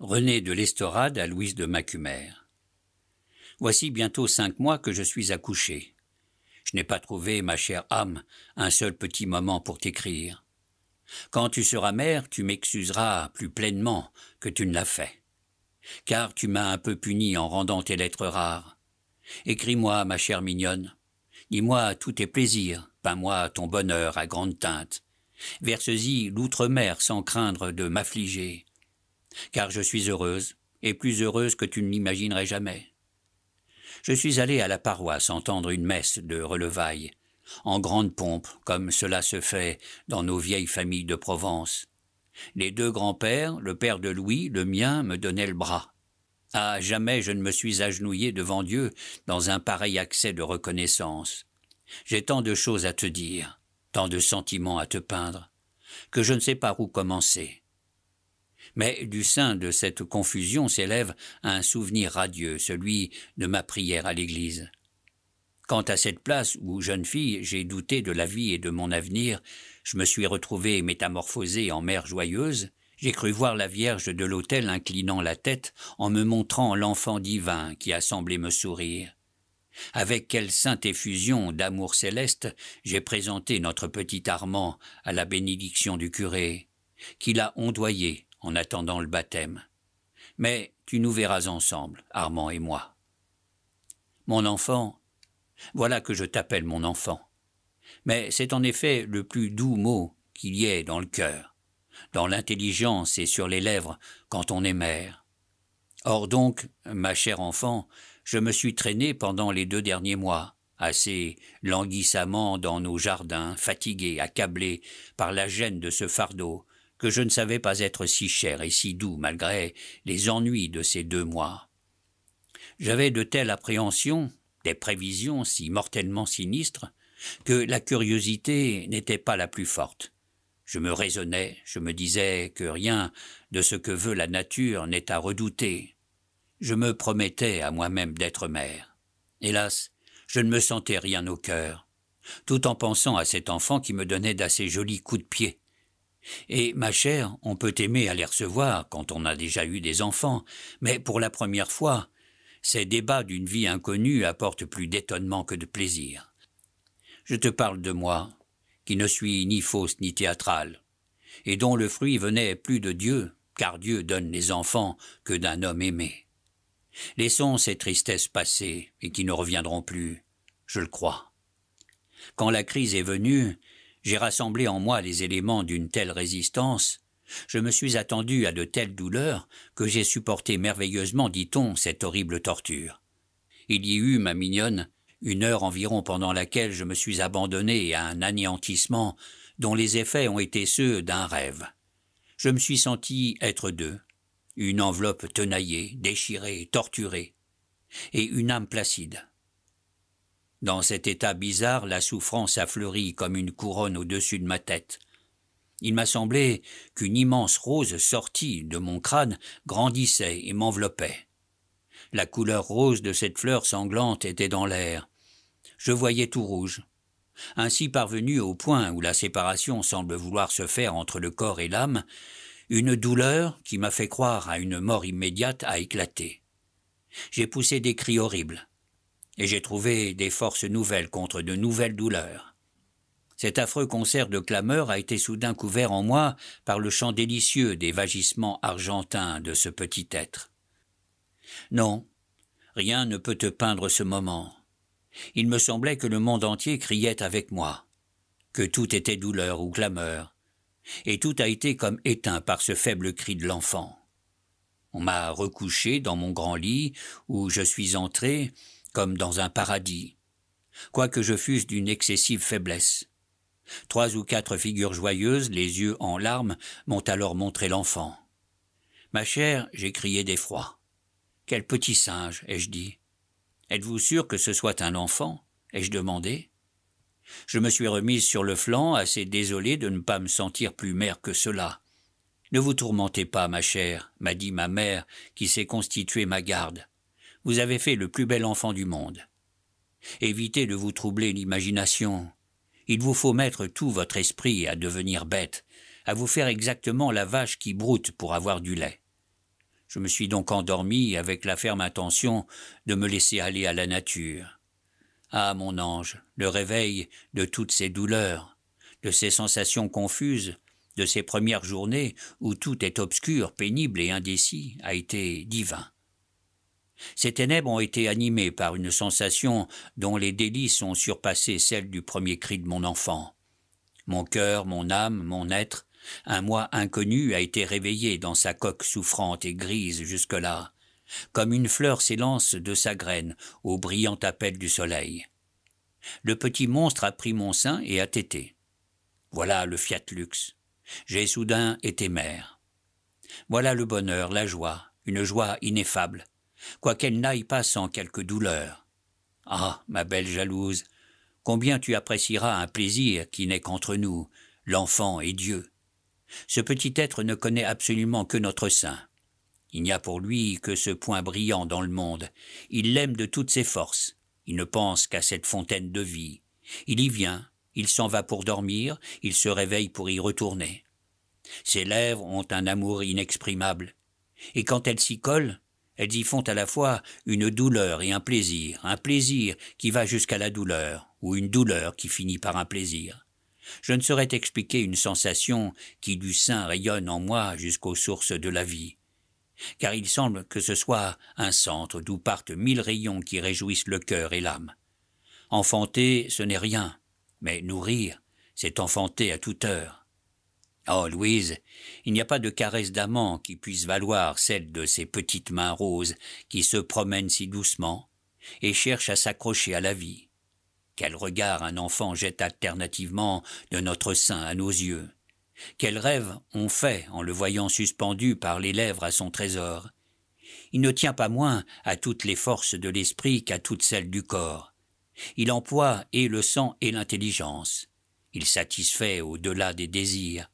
René de l'Estorade à Louise de Macumer. Voici bientôt cinq mois que je suis accouché. Je n'ai pas trouvé, ma chère âme, un seul petit moment pour t'écrire. Quand tu seras mère, tu m'excuseras plus pleinement que tu ne l'as fait. Car tu m'as un peu puni en rendant tes lettres rares. Écris-moi, ma chère mignonne. Dis-moi tous tes plaisirs, peins-moi ton bonheur à grande teinte. Verse-y l'outre-mer sans craindre de m'affliger car je suis heureuse, et plus heureuse que tu ne l'imaginerais jamais. Je suis allée à la paroisse entendre une messe de relevailles, en grande pompe, comme cela se fait dans nos vieilles familles de Provence. Les deux grands-pères, le père de Louis, le mien, me donnaient le bras. Ah, jamais je ne me suis agenouillée devant Dieu dans un pareil accès de reconnaissance. J'ai tant de choses à te dire, tant de sentiments à te peindre, que je ne sais par où commencer. Mais du sein de cette confusion s'élève un souvenir radieux, celui de ma prière à l'église. Quant à cette place où, jeune fille, j'ai douté de la vie et de mon avenir, je me suis retrouvée métamorphosée en mère joyeuse, j'ai cru voir la Vierge de l'autel inclinant la tête en me montrant l'enfant divin qui a semblé me sourire. Avec quelle sainte effusion d'amour céleste j'ai présenté notre petit Armand à la bénédiction du curé, qui l'a ondoyé en attendant le baptême. Mais tu nous verras ensemble, Armand et moi. Mon enfant, voilà que je t'appelle mon enfant. Mais c'est en effet le plus doux mot qu'il y ait dans le cœur, dans l'intelligence et sur les lèvres quand on est mère. Or donc, ma chère enfant, je me suis traîné pendant les deux derniers mois, assez languissamment dans nos jardins, fatigué, accablé par la gêne de ce fardeau, que je ne savais pas être si cher et si doux malgré les ennuis de ces deux mois. J'avais de telles appréhensions, des prévisions si mortellement sinistres, que la curiosité n'était pas la plus forte. Je me raisonnais, je me disais que rien de ce que veut la nature n'est à redouter. Je me promettais à moi-même d'être mère. Hélas, je ne me sentais rien au cœur, tout en pensant à cet enfant qui me donnait d'assez jolis coups de pied et, ma chère, on peut aimer à les recevoir quand on a déjà eu des enfants, mais pour la première fois, ces débats d'une vie inconnue apportent plus d'étonnement que de plaisir. Je te parle de moi, qui ne suis ni fausse ni théâtrale, et dont le fruit venait plus de Dieu, car Dieu donne les enfants, que d'un homme aimé. Laissons ces tristesses passer, et qui ne reviendront plus, je le crois. Quand la crise est venue, j'ai rassemblé en moi les éléments d'une telle résistance, je me suis attendu à de telles douleurs que j'ai supporté merveilleusement, dit-on, cette horrible torture. Il y eut, ma mignonne, une heure environ pendant laquelle je me suis abandonné à un anéantissement dont les effets ont été ceux d'un rêve. Je me suis senti être deux, une enveloppe tenaillée, déchirée, torturée, et une âme placide, dans cet état bizarre, la souffrance a fleuri comme une couronne au-dessus de ma tête. Il m'a semblé qu'une immense rose sortie de mon crâne grandissait et m'enveloppait. La couleur rose de cette fleur sanglante était dans l'air. Je voyais tout rouge. Ainsi parvenu au point où la séparation semble vouloir se faire entre le corps et l'âme, une douleur qui m'a fait croire à une mort immédiate a éclaté. J'ai poussé des cris horribles et j'ai trouvé des forces nouvelles contre de nouvelles douleurs. Cet affreux concert de clameurs a été soudain couvert en moi par le chant délicieux des vagissements argentins de ce petit être. Non, rien ne peut te peindre ce moment. Il me semblait que le monde entier criait avec moi, que tout était douleur ou clameur, et tout a été comme éteint par ce faible cri de l'enfant. On m'a recouché dans mon grand lit, où je suis entré, comme dans un paradis, quoique je fusse d'une excessive faiblesse. Trois ou quatre figures joyeuses, les yeux en larmes, m'ont alors montré l'enfant. Ma chère, j'ai crié d'effroi. Quel petit singe, ai-je dit. Êtes-vous sûr que ce soit un enfant ai-je demandé. Je me suis remise sur le flanc, assez désolée de ne pas me sentir plus mère que cela. Ne vous tourmentez pas, ma chère, m'a dit ma mère, qui s'est constituée ma garde. Vous avez fait le plus bel enfant du monde. Évitez de vous troubler l'imagination. Il vous faut mettre tout votre esprit à devenir bête, à vous faire exactement la vache qui broute pour avoir du lait. Je me suis donc endormi avec la ferme intention de me laisser aller à la nature. Ah, mon ange, le réveil de toutes ces douleurs, de ces sensations confuses, de ces premières journées où tout est obscur, pénible et indécis, a été divin. Ces ténèbres ont été animées par une sensation dont les délices ont surpassé celles du premier cri de mon enfant. Mon cœur, mon âme, mon être, un moi inconnu a été réveillé dans sa coque souffrante et grise jusque-là, comme une fleur s'élance de sa graine au brillant appel du soleil. Le petit monstre a pris mon sein et a tété. Voilà le Fiat Lux. J'ai soudain été mère. Voilà le bonheur, la joie, une joie ineffable, quoiqu'elle n'aille pas sans quelque douleur. Ah, ma belle jalouse, combien tu apprécieras un plaisir qui n'est qu'entre nous, l'enfant et Dieu. Ce petit être ne connaît absolument que notre sein. Il n'y a pour lui que ce point brillant dans le monde. Il l'aime de toutes ses forces. Il ne pense qu'à cette fontaine de vie. Il y vient, il s'en va pour dormir, il se réveille pour y retourner. Ses lèvres ont un amour inexprimable. Et quand elle s'y colle, elles y font à la fois une douleur et un plaisir, un plaisir qui va jusqu'à la douleur, ou une douleur qui finit par un plaisir. Je ne saurais t'expliquer une sensation qui du sein rayonne en moi jusqu'aux sources de la vie. Car il semble que ce soit un centre d'où partent mille rayons qui réjouissent le cœur et l'âme. Enfanter, ce n'est rien, mais nourrir, c'est enfanter à toute heure. Oh, Louise, il n'y a pas de caresse d'amant qui puisse valoir celle de ces petites mains roses qui se promènent si doucement et cherchent à s'accrocher à la vie. Quel regard un enfant jette alternativement de notre sein à nos yeux. Quel rêve on fait en le voyant suspendu par les lèvres à son trésor. Il ne tient pas moins à toutes les forces de l'esprit qu'à toutes celles du corps. Il emploie et le sang et l'intelligence. Il satisfait au-delà des désirs.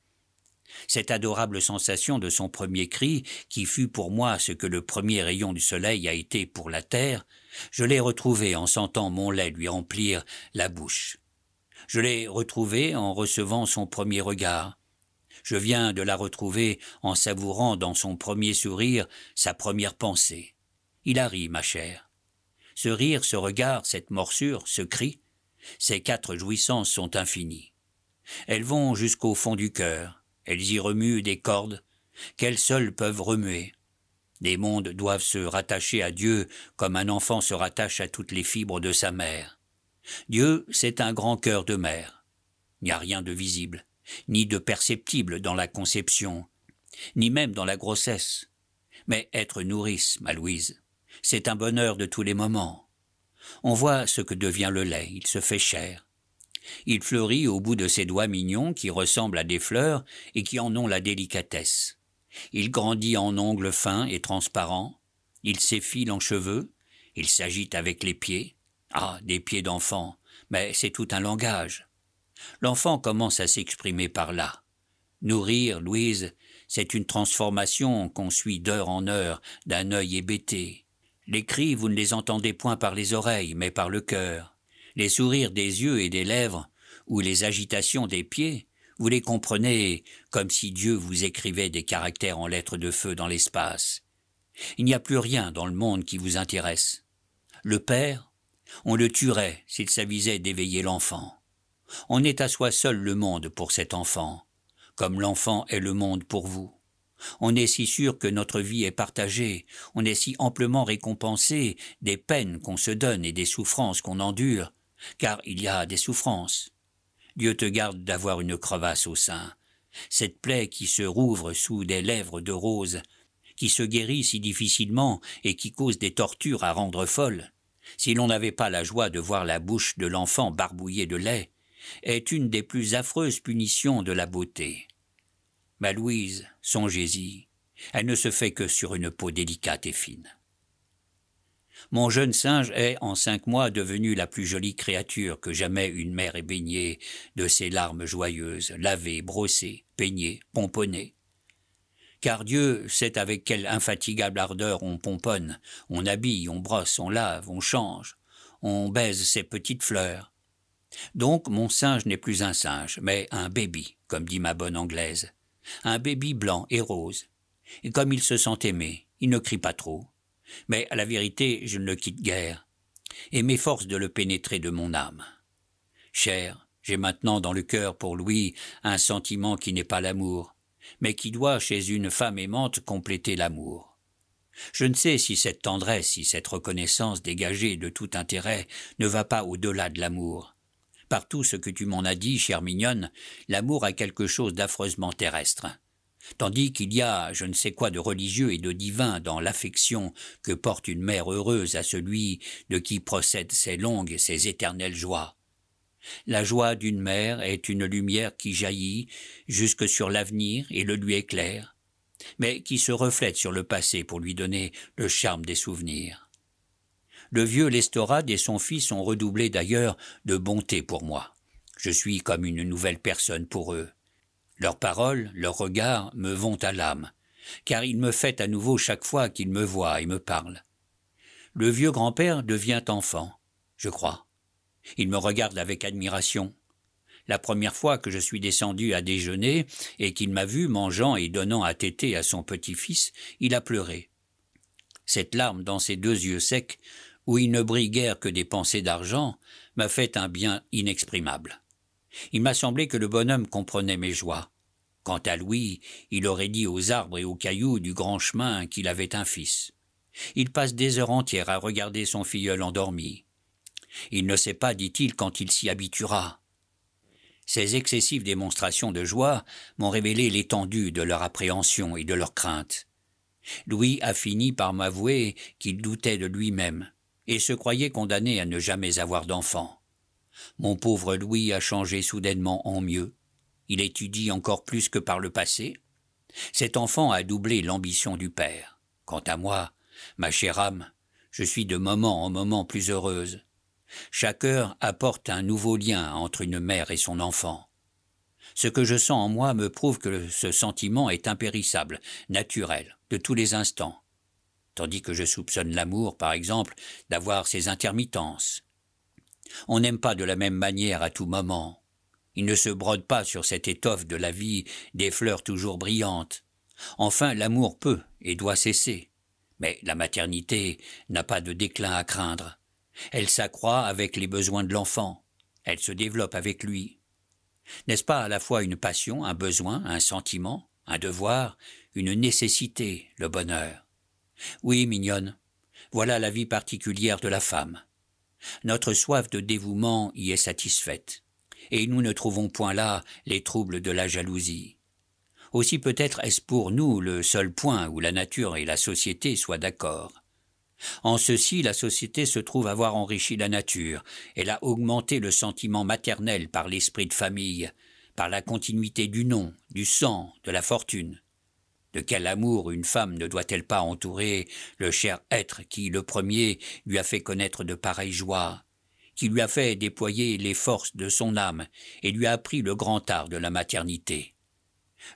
Cette adorable sensation de son premier cri, qui fut pour moi ce que le premier rayon du soleil a été pour la terre, je l'ai retrouvée en sentant mon lait lui remplir la bouche. Je l'ai retrouvée en recevant son premier regard. Je viens de la retrouver en savourant dans son premier sourire sa première pensée. Il a ri, ma chère. Ce rire, ce regard, cette morsure, ce cri, ces quatre jouissances sont infinies. Elles vont jusqu'au fond du cœur. Elles y remuent des cordes qu'elles seules peuvent remuer. Des mondes doivent se rattacher à Dieu comme un enfant se rattache à toutes les fibres de sa mère. Dieu, c'est un grand cœur de mère. Il n'y a rien de visible, ni de perceptible dans la conception, ni même dans la grossesse. Mais être nourrice, ma Louise, c'est un bonheur de tous les moments. On voit ce que devient le lait, il se fait cher. Il fleurit au bout de ses doigts mignons qui ressemblent à des fleurs et qui en ont la délicatesse. Il grandit en ongles fins et transparents. Il s'effile en cheveux. Il s'agite avec les pieds. Ah, des pieds d'enfant. Mais c'est tout un langage. L'enfant commence à s'exprimer par là. Nourrir, Louise, c'est une transformation qu'on suit d'heure en heure, d'un œil hébété. Les cris, vous ne les entendez point par les oreilles, mais par le cœur les sourires des yeux et des lèvres, ou les agitations des pieds, vous les comprenez comme si Dieu vous écrivait des caractères en lettres de feu dans l'espace. Il n'y a plus rien dans le monde qui vous intéresse. Le père, on le tuerait s'il s'avisait d'éveiller l'enfant. On est à soi seul le monde pour cet enfant, comme l'enfant est le monde pour vous. On est si sûr que notre vie est partagée, on est si amplement récompensé des peines qu'on se donne et des souffrances qu'on endure, car il y a des souffrances. Dieu te garde d'avoir une crevasse au sein, cette plaie qui se rouvre sous des lèvres de rose, qui se guérit si difficilement et qui cause des tortures à rendre folle, si l'on n'avait pas la joie de voir la bouche de l'enfant barbouillée de lait, est une des plus affreuses punitions de la beauté. Ma Louise, songez-y, elle ne se fait que sur une peau délicate et fine. Mon jeune singe est, en cinq mois, devenu la plus jolie créature que jamais une mère ait baignée de ses larmes joyeuses, lavée, brossée, peignée, pomponnée. Car Dieu sait avec quelle infatigable ardeur on pomponne, on habille, on brosse, on lave, on change, on baise ses petites fleurs. Donc mon singe n'est plus un singe, mais un baby, comme dit ma bonne anglaise. Un baby blanc et rose. Et comme il se sent aimé, il ne crie pas trop, mais à la vérité, je ne le quitte guère, et m'efforce de le pénétrer de mon âme. Cher, j'ai maintenant dans le cœur pour lui un sentiment qui n'est pas l'amour, mais qui doit chez une femme aimante compléter l'amour. Je ne sais si cette tendresse, si cette reconnaissance dégagée de tout intérêt ne va pas au-delà de l'amour. Par tout ce que tu m'en as dit, chère mignonne, l'amour a quelque chose d'affreusement terrestre. Tandis qu'il y a je ne sais quoi de religieux et de divin dans l'affection que porte une mère heureuse à celui de qui procèdent ses longues et ses éternelles joies. La joie d'une mère est une lumière qui jaillit jusque sur l'avenir et le lui éclaire, mais qui se reflète sur le passé pour lui donner le charme des souvenirs. Le vieux L'estorade et son fils ont redoublé d'ailleurs de bonté pour moi. Je suis comme une nouvelle personne pour eux. Leurs paroles, leurs regards me vont à l'âme, car il me fait à nouveau chaque fois qu'il me voit et me parle. Le vieux grand-père devient enfant, je crois. Il me regarde avec admiration. La première fois que je suis descendu à déjeuner et qu'il m'a vu mangeant et donnant à téter à son petit-fils, il a pleuré. Cette larme dans ses deux yeux secs, où il ne brille guère que des pensées d'argent, m'a fait un bien inexprimable. Il m'a semblé que le bonhomme comprenait mes joies. Quant à Louis, il aurait dit aux arbres et aux cailloux du grand chemin qu'il avait un fils. Il passe des heures entières à regarder son filleul endormi. Il ne sait pas, dit-il, quand il s'y habituera. Ces excessives démonstrations de joie m'ont révélé l'étendue de leur appréhension et de leur crainte. Louis a fini par m'avouer qu'il doutait de lui-même et se croyait condamné à ne jamais avoir d'enfant. Mon pauvre Louis a changé soudainement en mieux. Il étudie encore plus que par le passé. Cet enfant a doublé l'ambition du père. Quant à moi, ma chère âme, je suis de moment en moment plus heureuse. Chaque heure apporte un nouveau lien entre une mère et son enfant. Ce que je sens en moi me prouve que ce sentiment est impérissable, naturel, de tous les instants. Tandis que je soupçonne l'amour, par exemple, d'avoir ses intermittences, on n'aime pas de la même manière à tout moment. Il ne se brode pas sur cette étoffe de la vie des fleurs toujours brillantes. Enfin, l'amour peut et doit cesser. Mais la maternité n'a pas de déclin à craindre. Elle s'accroît avec les besoins de l'enfant. Elle se développe avec lui. N'est-ce pas à la fois une passion, un besoin, un sentiment, un devoir, une nécessité, le bonheur Oui, mignonne, voilà la vie particulière de la femme. Notre soif de dévouement y est satisfaite, et nous ne trouvons point là les troubles de la jalousie. Aussi peut-être est-ce pour nous le seul point où la nature et la société soient d'accord. En ceci, la société se trouve avoir enrichi la nature, elle a augmenté le sentiment maternel par l'esprit de famille, par la continuité du nom, du sang, de la fortune. De quel amour une femme ne doit-elle pas entourer le cher être qui, le premier, lui a fait connaître de pareilles joies, qui lui a fait déployer les forces de son âme et lui a appris le grand art de la maternité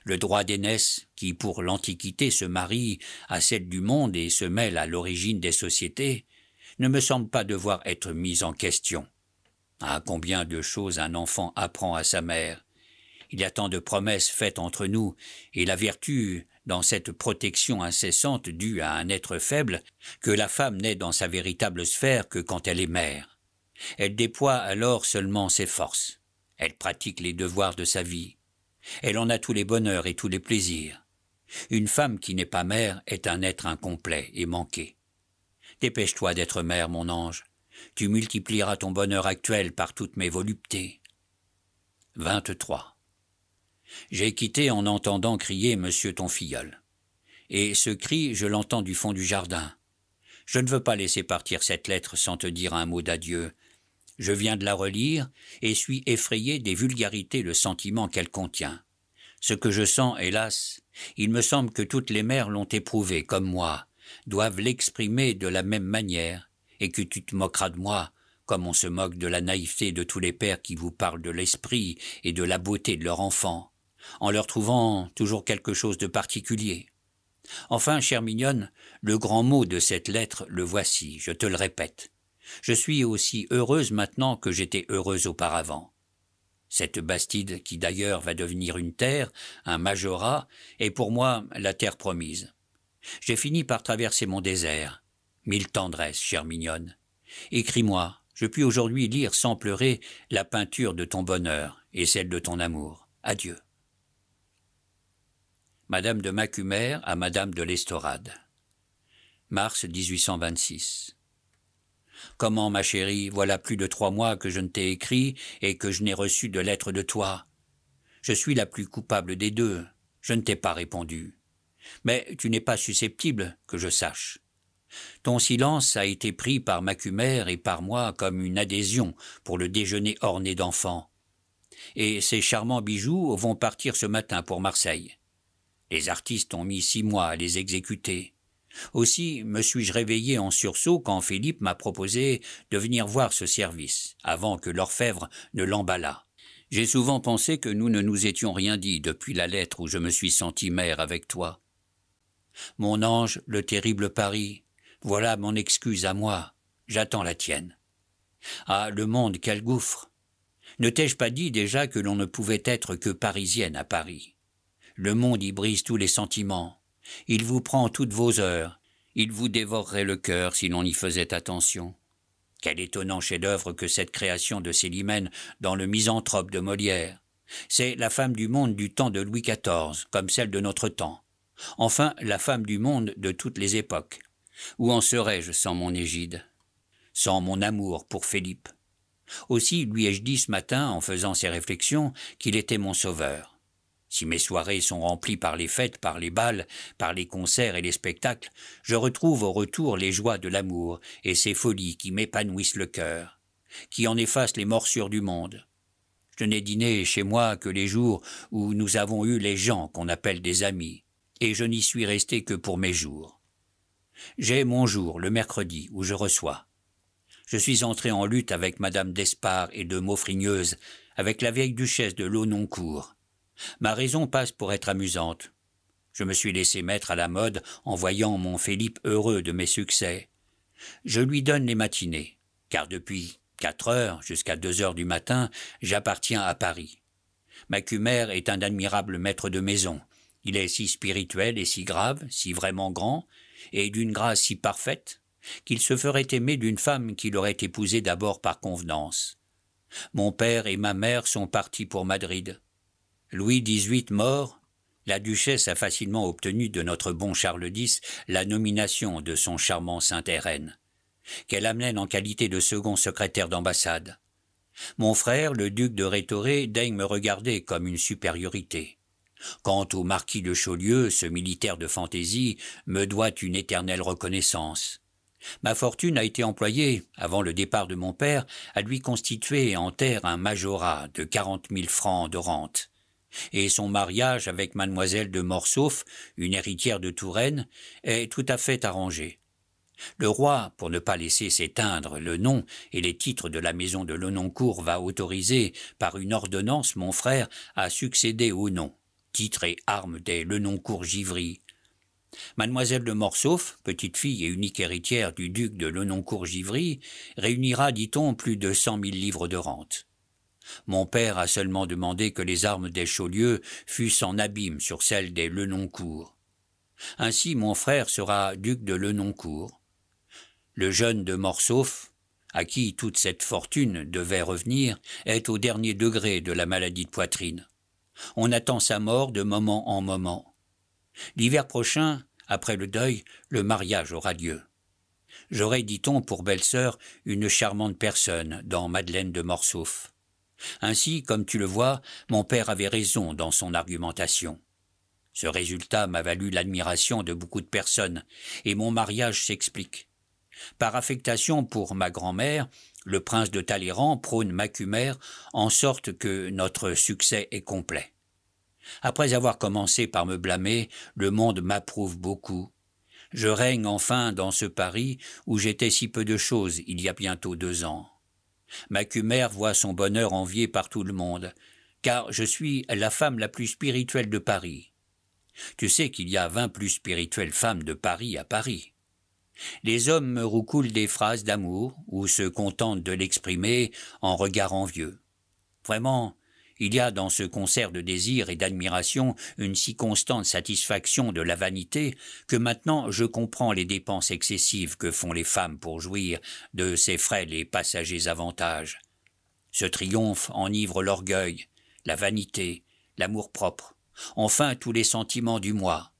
Le droit d'aînesse, qui pour l'Antiquité se marie à celle du monde et se mêle à l'origine des sociétés, ne me semble pas devoir être mis en question. À ah, combien de choses un enfant apprend à sa mère. Il y a tant de promesses faites entre nous, et la vertu, dans cette protection incessante due à un être faible, que la femme n'est dans sa véritable sphère que quand elle est mère. Elle déploie alors seulement ses forces. Elle pratique les devoirs de sa vie. Elle en a tous les bonheurs et tous les plaisirs. Une femme qui n'est pas mère est un être incomplet et manqué. Dépêche-toi d'être mère, mon ange. Tu multiplieras ton bonheur actuel par toutes mes voluptés. 23. J'ai quitté en entendant crier Monsieur ton filleul. Et ce cri, je l'entends du fond du jardin. Je ne veux pas laisser partir cette lettre sans te dire un mot d'adieu. Je viens de la relire et suis effrayé des vulgarités le sentiment qu'elle contient. Ce que je sens, hélas, il me semble que toutes les mères l'ont éprouvé comme moi, doivent l'exprimer de la même manière, et que tu te moqueras de moi, comme on se moque de la naïveté de tous les pères qui vous parlent de l'esprit et de la beauté de leur enfant en leur trouvant toujours quelque chose de particulier. Enfin, chère mignonne, le grand mot de cette lettre le voici, je te le répète. Je suis aussi heureuse maintenant que j'étais heureuse auparavant. Cette Bastide, qui d'ailleurs va devenir une terre, un majorat, est pour moi la terre promise. J'ai fini par traverser mon désert. Mille tendresses, chère mignonne. Écris-moi, je puis aujourd'hui lire sans pleurer la peinture de ton bonheur et celle de ton amour. Adieu. Madame de Macumer à Madame de l'Estorade. Mars 1826. Comment, ma chérie, voilà plus de trois mois que je ne t'ai écrit et que je n'ai reçu de lettres de toi. Je suis la plus coupable des deux. Je ne t'ai pas répondu. Mais tu n'es pas susceptible, que je sache. Ton silence a été pris par Macumer et par moi comme une adhésion pour le déjeuner orné d'enfants. Et ces charmants bijoux vont partir ce matin pour Marseille. Les artistes ont mis six mois à les exécuter. Aussi me suis-je réveillé en sursaut quand Philippe m'a proposé de venir voir ce service, avant que l'orfèvre ne l'emballât. J'ai souvent pensé que nous ne nous étions rien dit depuis la lettre où je me suis senti mère avec toi. Mon ange, le terrible Paris, voilà mon excuse à moi, j'attends la tienne. Ah, le monde, quel gouffre Ne t'ai-je pas dit déjà que l'on ne pouvait être que parisienne à Paris le monde y brise tous les sentiments. Il vous prend toutes vos heures. Il vous dévorerait le cœur si l'on y faisait attention. Quel étonnant chef-d'œuvre que cette création de Célimène dans le misanthrope de Molière. C'est la femme du monde du temps de Louis XIV, comme celle de notre temps. Enfin, la femme du monde de toutes les époques. Où en serais-je sans mon égide Sans mon amour pour Philippe Aussi lui ai-je dit ce matin, en faisant ces réflexions, qu'il était mon sauveur. Si mes soirées sont remplies par les fêtes, par les bals, par les concerts et les spectacles, je retrouve au retour les joies de l'amour et ces folies qui m'épanouissent le cœur, qui en effacent les morsures du monde. Je n'ai dîné chez moi que les jours où nous avons eu les gens qu'on appelle des amis, et je n'y suis resté que pour mes jours. J'ai mon jour, le mercredi, où je reçois. Je suis entré en lutte avec madame d'Espard et de Maufrigneuse, avec la vieille duchesse de Launoncourt, Ma raison passe pour être amusante. Je me suis laissé mettre à la mode en voyant mon Philippe heureux de mes succès. Je lui donne les matinées, car depuis quatre heures jusqu'à deux heures du matin, j'appartiens à Paris. Macumer est un admirable maître de maison. Il est si spirituel et si grave, si vraiment grand, et d'une grâce si parfaite, qu'il se ferait aimer d'une femme qu'il aurait épousée d'abord par convenance. Mon père et ma mère sont partis pour Madrid. Louis XVIII mort, la duchesse a facilement obtenu de notre bon Charles X la nomination de son charmant Saint-Hérène, qu'elle amène en qualité de second secrétaire d'ambassade. Mon frère, le duc de Rétoré, daigne me regarder comme une supériorité. Quant au marquis de Chaulieu, ce militaire de fantaisie me doit une éternelle reconnaissance. Ma fortune a été employée, avant le départ de mon père, à lui constituer en terre un majorat de quarante mille francs de rente et son mariage avec mademoiselle de Morsauf, une héritière de Touraine, est tout à fait arrangé. Le roi, pour ne pas laisser s'éteindre le nom et les titres de la maison de Lenoncourt, va autoriser, par une ordonnance, mon frère, à succéder au nom, titre et arme des Lenoncourt-Givry. Mademoiselle de Morsauf, petite fille et unique héritière du duc de Lenoncourt-Givry, réunira, dit-on, plus de cent mille livres de rente. Mon père a seulement demandé que les armes des Chaulieu fussent en abîme sur celles des Lenoncourt. Ainsi mon frère sera duc de Lenoncourt. Le jeune de Morsauf, à qui toute cette fortune devait revenir, est au dernier degré de la maladie de poitrine. On attend sa mort de moment en moment. L'hiver prochain, après le deuil, le mariage aura lieu. J'aurai, dit-on, pour belle-sœur, une charmante personne dans Madeleine de Morsauf. Ainsi, comme tu le vois, mon père avait raison dans son argumentation. Ce résultat m'a valu l'admiration de beaucoup de personnes, et mon mariage s'explique. Par affectation pour ma grand-mère, le prince de Talleyrand prône Macumer en sorte que notre succès est complet. Après avoir commencé par me blâmer, le monde m'approuve beaucoup. Je règne enfin dans ce Paris où j'étais si peu de choses il y a bientôt deux ans. Macumer voit son bonheur envié par tout le monde, car je suis la femme la plus spirituelle de Paris. Tu sais qu'il y a vingt plus spirituelles femmes de Paris à Paris. Les hommes me roucoulent des phrases d'amour ou se contentent de l'exprimer en regard envieux. Vraiment, il y a dans ce concert de désir et d'admiration une si constante satisfaction de la vanité que maintenant je comprends les dépenses excessives que font les femmes pour jouir de ces frêles et passagers avantages. Ce triomphe enivre l'orgueil, la vanité, l'amour-propre, enfin tous les sentiments du moi.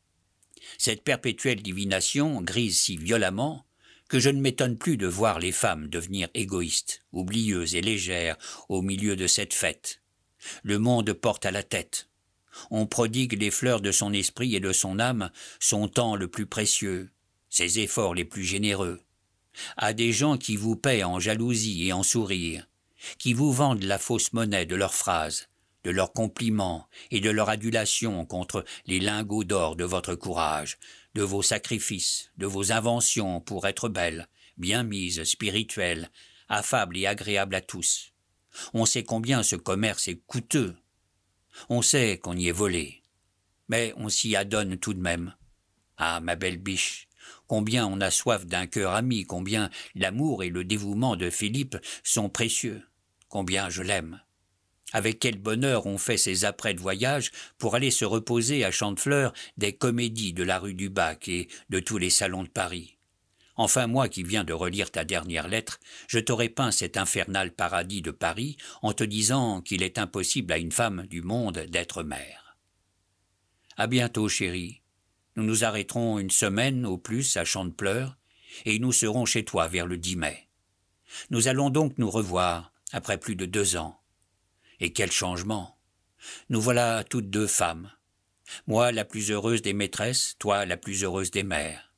Cette perpétuelle divination grise si violemment que je ne m'étonne plus de voir les femmes devenir égoïstes, oublieuses et légères au milieu de cette fête. Le monde porte à la tête. On prodigue les fleurs de son esprit et de son âme, son temps le plus précieux, ses efforts les plus généreux, à des gens qui vous paient en jalousie et en sourire, qui vous vendent la fausse monnaie de leurs phrases, de leurs compliments et de leur adulation contre les lingots d'or de votre courage, de vos sacrifices, de vos inventions pour être belle, bien mise, spirituelle, affables et agréables à tous. On sait combien ce commerce est coûteux. On sait qu'on y est volé. Mais on s'y adonne tout de même. Ah, ma belle biche, combien on a soif d'un cœur ami, combien l'amour et le dévouement de Philippe sont précieux, combien je l'aime. Avec quel bonheur on fait ces après de voyage pour aller se reposer à Chantefleur des comédies de la rue du Bac et de tous les salons de Paris. Enfin, moi qui viens de relire ta dernière lettre, je t'aurais peint cet infernal paradis de Paris en te disant qu'il est impossible à une femme du monde d'être mère. À bientôt, chérie. Nous nous arrêterons une semaine au plus à pleurs et nous serons chez toi vers le 10 mai. Nous allons donc nous revoir après plus de deux ans. Et quel changement! Nous voilà toutes deux femmes. Moi la plus heureuse des maîtresses, toi la plus heureuse des mères.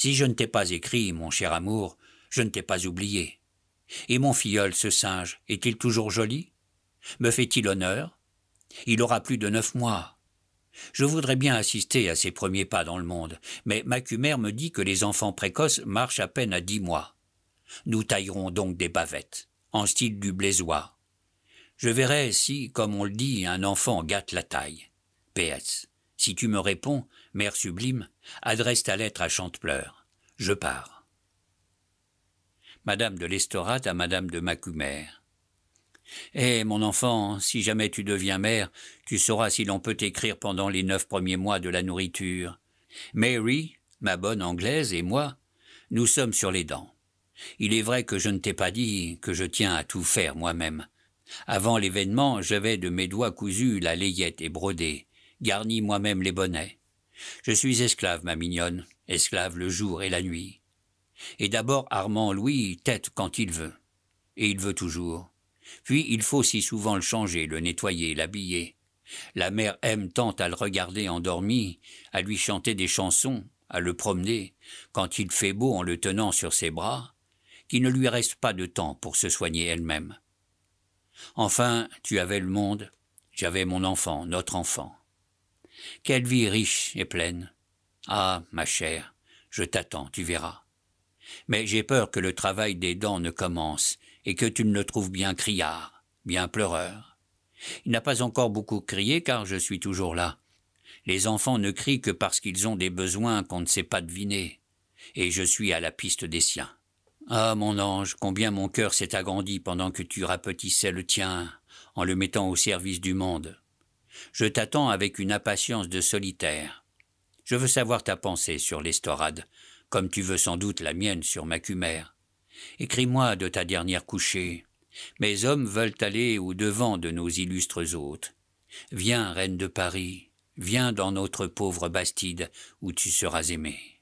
Si je ne t'ai pas écrit, mon cher amour, je ne t'ai pas oublié. Et mon filleul, ce singe, est-il toujours joli Me fait-il honneur Il aura plus de neuf mois. Je voudrais bien assister à ses premiers pas dans le monde, mais Macumer me dit que les enfants précoces marchent à peine à dix mois. Nous taillerons donc des bavettes, en style du Blaisois. Je verrai si, comme on le dit, un enfant gâte la taille. PS. Si tu me réponds, mère sublime, adresse ta lettre à Chantepleur. Je pars. Madame de l'Estorade à Madame de Macumer. Eh, mon enfant, si jamais tu deviens mère, tu sauras si l'on peut t'écrire pendant les neuf premiers mois de la nourriture. Mary, ma bonne anglaise et moi, nous sommes sur les dents. Il est vrai que je ne t'ai pas dit que je tiens à tout faire moi-même. Avant l'événement, j'avais de mes doigts cousus la layette et brodée, garni moi-même les bonnets. Je suis esclave, ma mignonne, esclave le jour et la nuit. Et d'abord Armand Louis tête quand il veut. Et il veut toujours. Puis il faut si souvent le changer, le nettoyer, l'habiller. La mère aime tant à le regarder endormi, à lui chanter des chansons, à le promener, quand il fait beau en le tenant sur ses bras, qu'il ne lui reste pas de temps pour se soigner elle-même. Enfin, tu avais le monde, j'avais mon enfant, notre enfant. Quelle vie riche et pleine. Ah, ma chère, je t'attends, tu verras. Mais j'ai peur que le travail des dents ne commence, et que tu ne le trouves bien criard, bien pleureur. Il n'a pas encore beaucoup crié, car je suis toujours là. Les enfants ne crient que parce qu'ils ont des besoins qu'on ne sait pas deviner, et je suis à la piste des siens. Ah, mon ange, combien mon cœur s'est agrandi pendant que tu rapetissais le tien, en le mettant au service du monde. Je t'attends avec une impatience de solitaire. Je veux savoir ta pensée sur l'estorade, comme tu veux sans doute la mienne sur Macumer. Écris-moi de ta dernière couchée. Mes hommes veulent aller au-devant de nos illustres hôtes. Viens, reine de Paris, viens dans notre pauvre Bastide, où tu seras aimée.